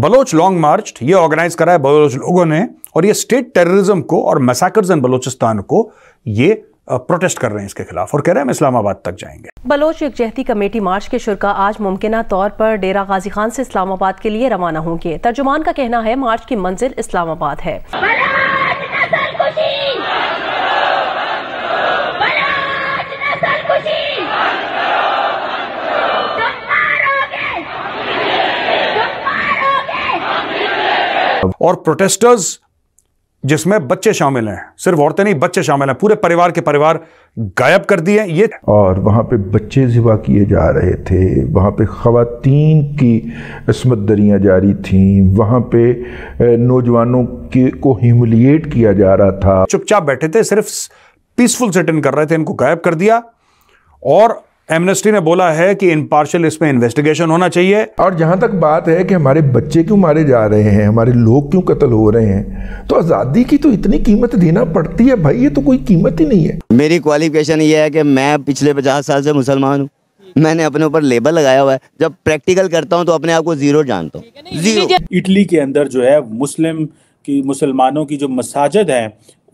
Bloch long मार्च ये organise करा है बलोच लोगों ने और ये स्टेट टेररिज्म को और मसाकर्स इन बलोचिस्तान को ये प्रोटेस्ट कर रहे हैं इसके खिलाफ और कह रहे हैं हम इस्लामाबाद तक जाएंगे बलोच यकजहती कमेटी मार्च के शुरा आज मुमकिन तौर पर डेरा गाजी खान से इस्लामाबाद के लिए रवाना होंगे तर्जुमान का कहना है मार्च की मंजिल इस्लामाबाद है और प्रोटेस्टर्स जिसमें बच्चे शामिल हैं सिर्फ औरतें नहीं बच्चे शामिल हैं पूरे परिवार के परिवार गायब कर दिए ये और वहाँ पे बच्चे ज़िबा किए जा रहे थे वहाँ पे ख़वातीन की इसमत दरियाँ जारी थीं वहाँ पे नौजवानों के को ह्यूमिलिएट किया जा रहा था चुपचाप बैठे थे सिर्फ पीसफुल सेटिन कर रहे थे इनको गायब कर दिया और एमनेस्टी ने बोला है कि इन पार्शल इसमें इन्वेस्टिगेशन होना चाहिए और जहां तक बात है कि हमारे बच्चे क्यों मारे जा रहे हैं हमारे लोग क्यों कत्ल हो रहे हैं तो आज़ादी की तो इतनी कीमत देना पड़ती है भाई ये तो कोई कीमत ही नहीं है मेरी क्वालिफिकेशन ये है कि मैं पिछले पचास साल से मुसलमान हूँ मैंने अपने ऊपर लेबल लगाया हुआ है जब प्रैक्टिकल करता हूँ तो अपने आप को जीरो जानता हूँ इटली के अंदर जो है मुस्लिम की मुसलमानों की जो मसाजिद हैं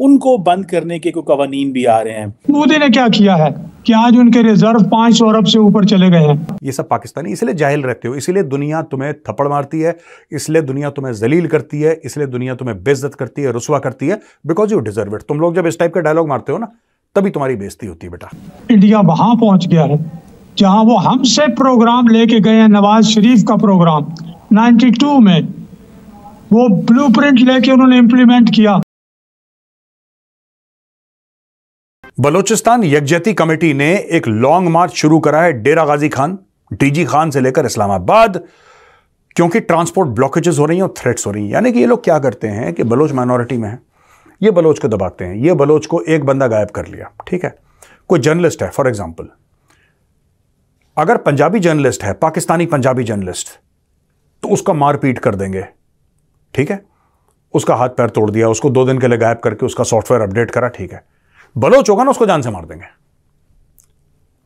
उनको बंद करने के कोई कवानीन भी आ रहे हैं मोदी ने क्या किया है कि आज उनके रिजर्व पांच सौ अरब से ऊपर चले गए हैं ये सब पाकिस्तानी इसलिए जाहिल रहते हो इसलिए दुनिया तुम्हें थप्पड़ मारती है इसलिए दुनिया तुम्हें जलील करती है इसलिए दुनिया तुम्हें बेइज्जत करती है रसुआ करती है बिकॉज यू डिजर्व इट तुम लोग जब इस टाइप का डायलॉग मारते हो ना तभी तुम्हारी बेजती होती है बेटा इंडिया वहां पहुंच गया है जहां वो हमसे प्रोग्राम लेके गए हैं नवाज शरीफ का प्रोग्राम 92 में वो ब्लूप्रिंट लेके उन्होंने इम्प्लीमेंट किया बलोचिस्तान यकजहती कमेटी ने एक लॉन्ग मार्च शुरू करा है डेरा गाजी खान डीजी खान से लेकर इस्लामाबाद क्योंकि ट्रांसपोर्ट ब्लॉकेजेस हो रही हैं और थ्रेट्स हो रही हैं यानी कि ये लोग क्या करते हैं कि बलोच माइनॉरिटी में है ये बलोच को दबाते हैं ये बलोच को एक बंदा गायब कर लिया ठीक है कोई जर्नलिस्ट है फॉर एग्जाम्पल अगर पंजाबी जर्नलिस्ट है पाकिस्तानी पंजाबी जर्नलिस्ट तो उसका मारपीट कर देंगे ठीक है उसका हाथ पैर तोड़ दिया उसको दो दिन के लिए गायब करके उसका सॉफ्टवेयर अपडेट करा ठीक है बलोच होगा ना उसको जान से मार देंगे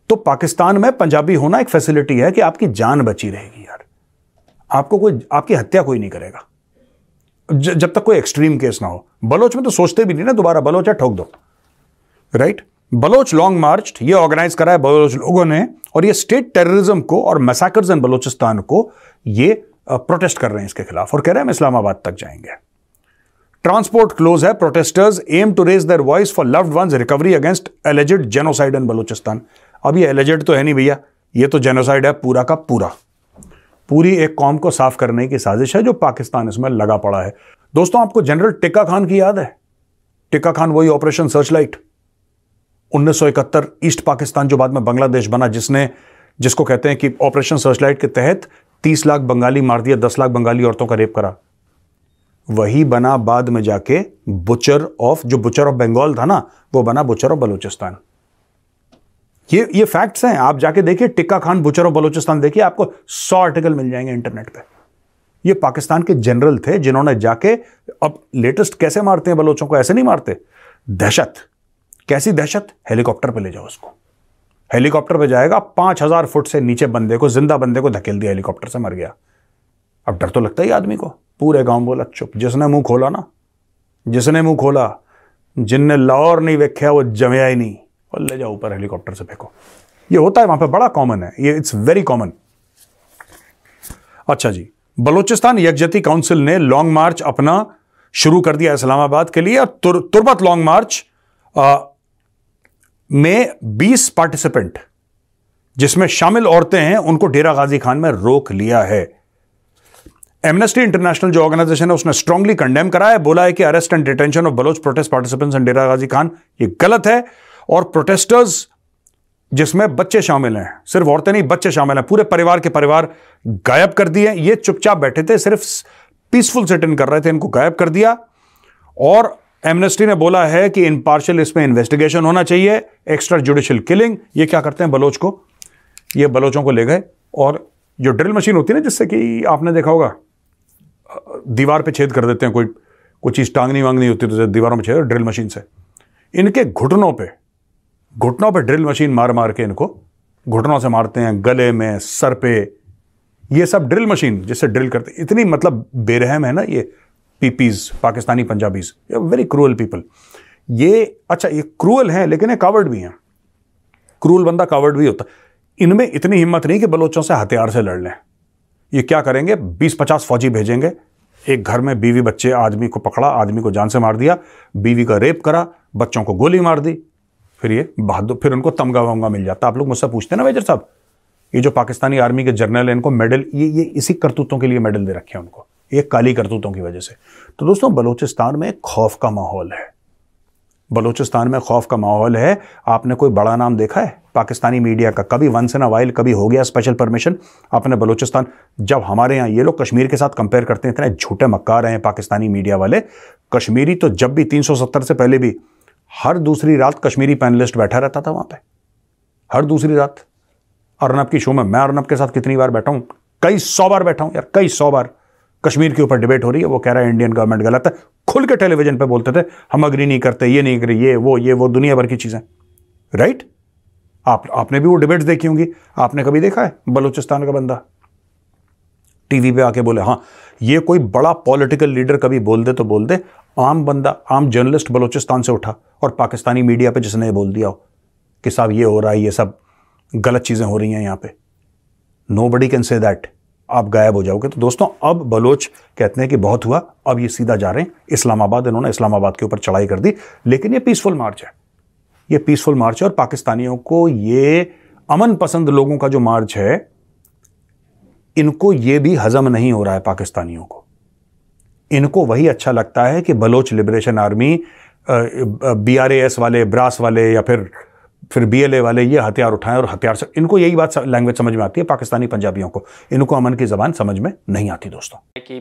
तो पाकिस्तान में पंजाबी होना एक फैसिलिटी है कि आपकी जान बची रहेगी यार आपको कोई आपकी हत्या कोई नहीं करेगा ज, जब तक कोई एक्सट्रीम केस ना हो बलोच में तो सोचते भी नहीं ना दोबारा बलोच है ठोक दो राइट बलोच लॉन्ग मार्च ये ऑर्गेनाइज करा है बलोच लोगों ने और ये स्टेट टेररिज्म को और मैसाकर्स इन बलोचिस्तान को ये प्रोटेस्ट कर रहे हैं इसके खिलाफ और कह रहे हैं हम इस्लामाबाद तक जाएंगे ट्रांसपोर्ट क्लोज है. Protesters aim to raise their voice for loved ones recovery against alleged genocide in Balochistan अब ये एलेजेड तो है नहीं भैया ये तो जेनोसाइड है पूरा का पूरा पूरी एक कॉम को साफ करने की साजिश है जो पाकिस्तान इसमें लगा पड़ा है दोस्तों आपको जनरल टिक्का खान की याद है टिक्का खान वही ऑपरेशन सर्चलाइट 1971 ईस्ट पाकिस्तान जो बाद में बांग्लादेश बना जिसने जिसको कहते हैं कि ऑपरेशन सर्चलाइट के तहत 30 लाख बंगाली मार दिया 10 लाख बंगाली औरतों का रेप करा वही बना बाद में जाके बुचर ऑफ जो बुचर ऑफ बंगाल था ना वो बना बुचर ऑफ बलूचिस्तान ये ये फैक्ट्स हैं आप जाके देखिए टिक्का खान बुचर ऑफ बलूचिस्तान देखिए आपको सौ आर्टिकल मिल जाएंगे इंटरनेट पे ये पाकिस्तान के जनरल थे जिन्होंने जाके अब लेटेस्ट कैसे मारते हैं बलोचों को ऐसे नहीं मारते दहशत कैसी दहशत हेलीकॉप्टर पे ले जाओ उसको हेलीकॉप्टर पे जाएगा पांच हजार फुट से नीचे बंदे को जिंदा बंदे को धकेल दिया हेलीकॉप्टर से मर गया अब डर तो लगता ही आदमी को पूरे गांव बोला चुप जिसने मुंह खोला ना जिसने मुंह खोला जिनने लाहौर नहीं वेख्या वो जमया ही नहीं और ले जाओ ऊपर हेलीकॉप्टर से फेंको ये होता है वहां पे बड़ा कॉमन है ये इट्स वेरी कॉमन अच्छा जी बलोचिस्तान यकजती काउंसिल ने लॉन्ग मार्च अपना शुरू कर दिया इस्लामाबाद के लिए और तुर, तुरबत लॉन्ग मार्च आ, में 20 पार्टिसिपेंट जिसमें शामिल औरतें हैं उनको डेरा गाजी खान में रोक लिया है एमनेस्टी इंटरनेशनल जो ऑर्गेनाइजेशन है उसने स्ट्रांगली कंडेम करा है बोला है कि arrest and detention of Baloch protest participants and Dera Ghazi Khan ये गलत है और प्रोटेस्टर्स जिसमें बच्चे शामिल हैं सिर्फ औरतें नहीं बच्चे शामिल हैं पूरे परिवार के परिवार गायब कर दिए ये चुपचाप बैठे थे सिर्फ पीसफुल सिट इन कर रहे थे इनको गायब कर दिया और एमनेस्टी ने बोला है कि इन पार्शल इसमें इन्वेस्टिगेशन होना चाहिए एक्स्ट्रा जुडिशल किलिंग ये क्या करते हैं बलोच को ये बलोचों को ले गए और जो ड्रिल मशीन होती है ना जिससे कि आपने देखा होगा दीवार पे छेद कर देते हैं कोई कोई चीज़ टांगनी वांगनी होती तो दीवारों में छेद ड्रिल मशीन से इनके घुटनों पे घुटनों पे ड्रिल मशीन मार मार के इनको घुटनों से मारते हैं गले में सर पे ये सब ड्रिल मशीन जिससे ड्रिल करते इतनी मतलब बेरहम है ना ये पीपीज पाकिस्तानी पंजाबीज ये वेरी क्रूअल पीपल ये अच्छा ये क्रूअल हैं लेकिन ये कावर्ड भी हैं क्रूअल बंदा कावर्ड भी होता इनमें इतनी हिम्मत नहीं कि बलोचों से हथियार से लड़ लें ये क्या करेंगे बीस पचास फौजी भेजेंगे एक घर में बीवी बच्चे आदमी को पकड़ा आदमी को जान से मार दिया बीवी का रेप करा बच्चों को गोली मार दी फिर ये बहादुर फिर उनको तमगा वमगा मिल जाता आप लोग मुझसे पूछते ना मेजर साहब ये जो पाकिस्तानी आर्मी के जनरल हैं इनको मेडल ये ये इसी करतूतों के लिए मेडल दे रखे हैं उनको ये काली करतूतों की वजह से तो दोस्तों बलूचिस्तान में खौफ का माहौल है बलूचिस्तान में खौफ का माहौल है आपने कोई बड़ा नाम देखा है पाकिस्तानी मीडिया का कभी वंस सेना अ वाइल कभी हो गया स्पेशल परमिशन अपने बलूचिस्तान जब हमारे यहाँ ये लोग कश्मीर के साथ कंपेयर करते हैं इतने झूठे मक्का रहे हैं पाकिस्तानी मीडिया वाले कश्मीरी तो जब भी 370 से पहले भी हर दूसरी रात कश्मीरी पैनलिस्ट बैठा रहता था वहाँ पर हर दूसरी रात अर्नब की शो में मैं अर्नब के साथ कितनी बार बैठा हूँ कई सौ बार बैठा हूँ यार कई सौ बार कश्मीर के ऊपर डिबेट हो रही है वो कह रहा है इंडियन गवर्नमेंट गलत है खुल के टेलीविजन पे बोलते थे हम अग्री नहीं करते ये नहीं अग्री ये वो ये वो दुनिया भर की चीज़ें राइट आप आपने भी वो डिबेट्स देखी होंगी आपने कभी देखा है बलूचिस्तान का बंदा टीवी पे आके बोले हाँ ये कोई बड़ा पॉलिटिकल लीडर कभी बोल दे तो बोल दे आम बंदा आम जर्नलिस्ट बलूचिस्तान से उठा और पाकिस्तानी मीडिया पे जिसने ये बोल दिया हो कि साहब ये हो रहा है ये सब गलत चीज़ें हो रही हैं यहाँ पे nobody can say that आप गायब हो जाओगे तो दोस्तों अब बलोच कहते हैं कि बहुत हुआ अब ये सीधा जा रहे हैं इस्लामाबाद इन्होंने इस्लामाबाद के ऊपर चढ़ाई कर दी लेकिन ये पीसफुल मार्च है ये पीसफुल मार्च है और पाकिस्तानियों को ये अमन पसंद लोगों का जो मार्च है इनको ये भी हजम नहीं हो रहा है पाकिस्तानियों को इनको वही अच्छा लगता है कि Baloch Liberation Army B R S वाले ब्रास वाले या फिर फिर बी एल ए वाले ये हथियार उठाएं और हथियार से इनको यही बात लैंग्वेज समझ में आती है पाकिस्तानी पंजाबियों को इनको अमन की ज़बान समझ में नहीं आती दोस्तों कि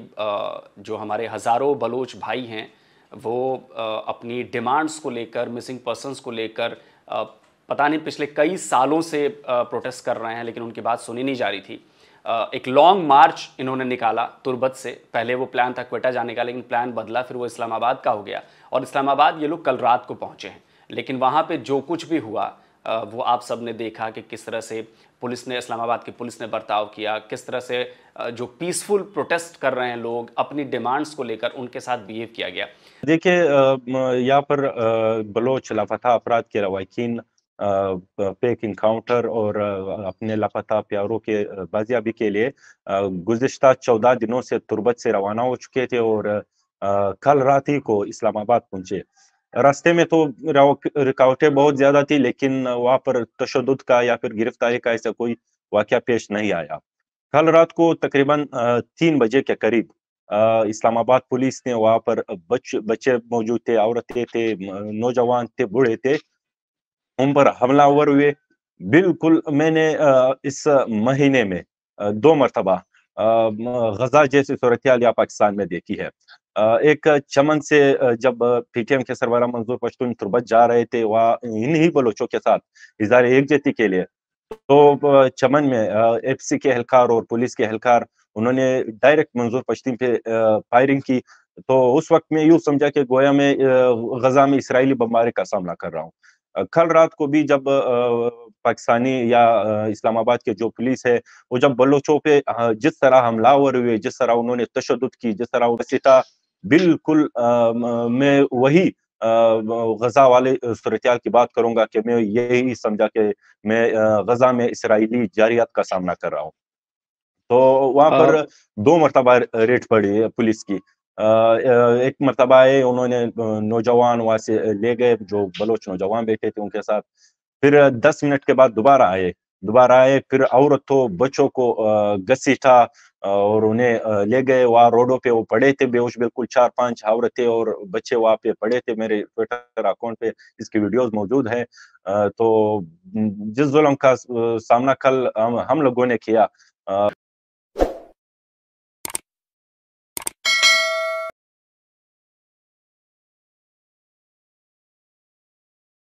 जो हमारे हज़ारों बलोच भाई हैं वो अपनी डिमांड्स को लेकर मिसिंग पर्सनस को लेकर पता नहीं पिछले कई सालों से प्रोटेस्ट कर रहे हैं लेकिन उनकी बात सुनी नहीं जा रही थी एक लॉन्ग मार्च इन्होंने निकाला तुर्बत से पहले वो प्लान था क्वेटा जाने का लेकिन प्लान बदला फिर वो इस्लामाबाद का हो गया और इस्लामाबाद ये लोग कल रात को पहुंचे हैं लेकिन वहाँ पे जो कुछ भी हुआ वो आप सब ने देखा कि किस तरह से पुलिस ने इस्लामाबाद की पुलिस ने बर्ताव किया किस तरह से जो पीसफुल प्रोटेस्ट कर रहे हैं लोग अपनी डिमांड्स को लेकर उनके साथ बिहेव किया गया देखिए यहाँ पर बलोच लापता अपराध के रवाकिन पेक इनकाउंटर और अपने लापता प्यारों के बाजियाबी के लिए गुजशत चौदह दिनों से तुरबत से रवाना हो चुके थे और कल रात ही को इस्लामाबाद पहुंचे रास्ते में तो रुकावटें बहुत ज्यादा थी लेकिन वहां पर तशद का या फिर गिरफ्तारी का ऐसा कोई वाक्य पेश नहीं आया कल रात को तकरीबन तीन बजे के करीब इस्लामाबाद पुलिस ने वहां पर बच, बच्चे मौजूद थे औरतें थे नौजवान थे बूढ़े थे उन पर हमलावर हुए बिल्कुल मैंने इस महीने में दो मरतबा गजा जैसी सूरत या पाकिस्तान में देखी है एक चमन से जब पीटीएम के सरबरा मंजूर पश्तून तुर्बत जा रहे थे वह इन ही बलोचों के साथ इजहार एकजहती के लिए तो चमन में एफसी के एहलकार और पुलिस के एहलकार उन्होंने डायरेक्ट मंजूर पश्तून पे फायरिंग की तो उस वक्त में यूं समझा कि गोया में गजा में इसराइली बम्बारे का सामना कर रहा हूँ कल रात को भी जब पाकिस्तानी या इस्लामाबाद के जो पुलिस है वो जब बलोचों पे जिस तरह हमलावर हुए जिस तरह उन्होंने तशद की जिस तरह सीता बिल्कुल मैं वही गजा वाले सूरत की बात करूंगा कि मैं यही समझा कि मैं गजा में इसराइली जारियात का सामना कर रहा हूँ तो वहां पर दो मरतबा रेट पड़ी है पुलिस की एक मरतबा है उन्होंने नौजवान वहां से ले गए जो बलोच नौजवान बैठे थे उनके साथ फिर दस मिनट के बाद दोबारा आए दोबारा आए फिर औरतों बच्चों को घसीटा और उन्हें ले गए वहां रोडों पे वो पड़े थे बेहोश बिल्कुल चार पांच औरतें और बच्चे वहां पे पड़े थे मेरे ट्विटर अकाउंट पे इसकी वीडियोस मौजूद है तो जिस जुल्म का सामना कल हम, हम लोगों ने किया